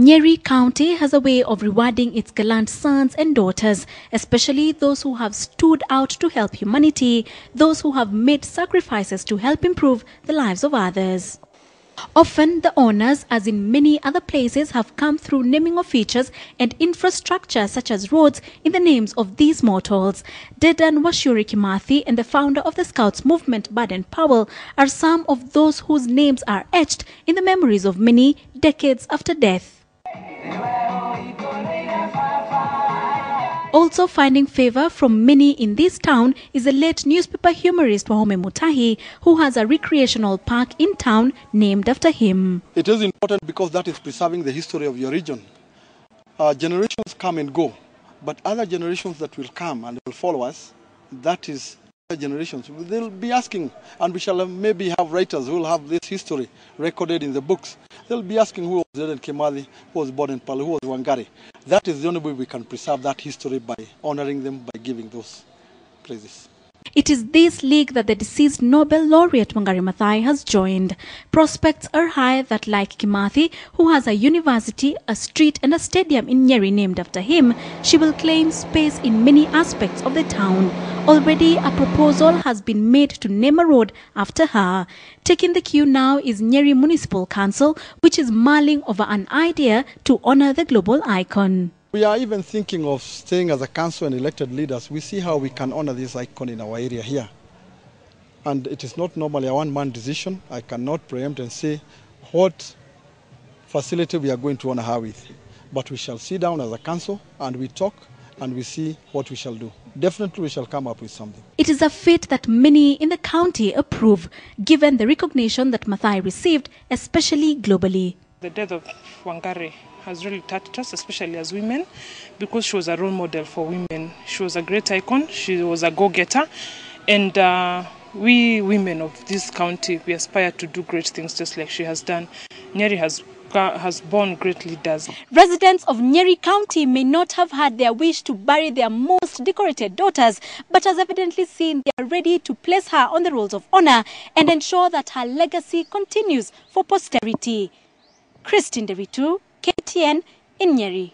Nyeri County has a way of rewarding its gallant sons and daughters, especially those who have stood out to help humanity, those who have made sacrifices to help improve the lives of others. Often the honors, as in many other places, have come through naming of features and infrastructure such as roads in the names of these mortals. Dedan Washuri Kimathi and the founder of the Scouts movement, Baden Powell, are some of those whose names are etched in the memories of many decades after death. Also finding favor from many in this town is the late newspaper humorist Wahome Mutahi, who has a recreational park in town named after him. It is important because that is preserving the history of your region. Uh, generations come and go, but other generations that will come and will follow us, that is generations. They'll be asking, and we shall maybe have writers who will have this history recorded in the books. They'll be asking who was Dedan Kemali, who was born in Palu, who was Wangari. That is the only way we can preserve that history by honoring them by giving those places. It is this league that the deceased Nobel laureate Wangari Mathai has joined. Prospects are high that, like Kimathi, who has a university, a street, and a stadium in Nyeri named after him, she will claim space in many aspects of the town. Already a proposal has been made to name a road after her. Taking the cue now is Nyeri Municipal Council, which is mulling over an idea to honor the global icon. We are even thinking of staying as a council and elected leaders. We see how we can honor this icon in our area here. And it is not normally a one man decision. I cannot preempt and say what facility we are going to honor her with. But we shall sit down as a council and we talk and we see what we shall do. Definitely, we shall come up with something. It is a fate that many in the county approve, given the recognition that Mathai received, especially globally. The death of Wangare has really touched us, especially as women, because she was a role model for women. She was a great icon, she was a go getter, and uh, we women of this county, we aspire to do great things just like she has done. Nyeri has Africa has borne great leaders. Residents of Nyeri County may not have had their wish to bury their most decorated daughters, but as evidently seen, they are ready to place her on the rolls of honor and ensure that her legacy continues for posterity. Christine Deritu, KTN, in Nyeri.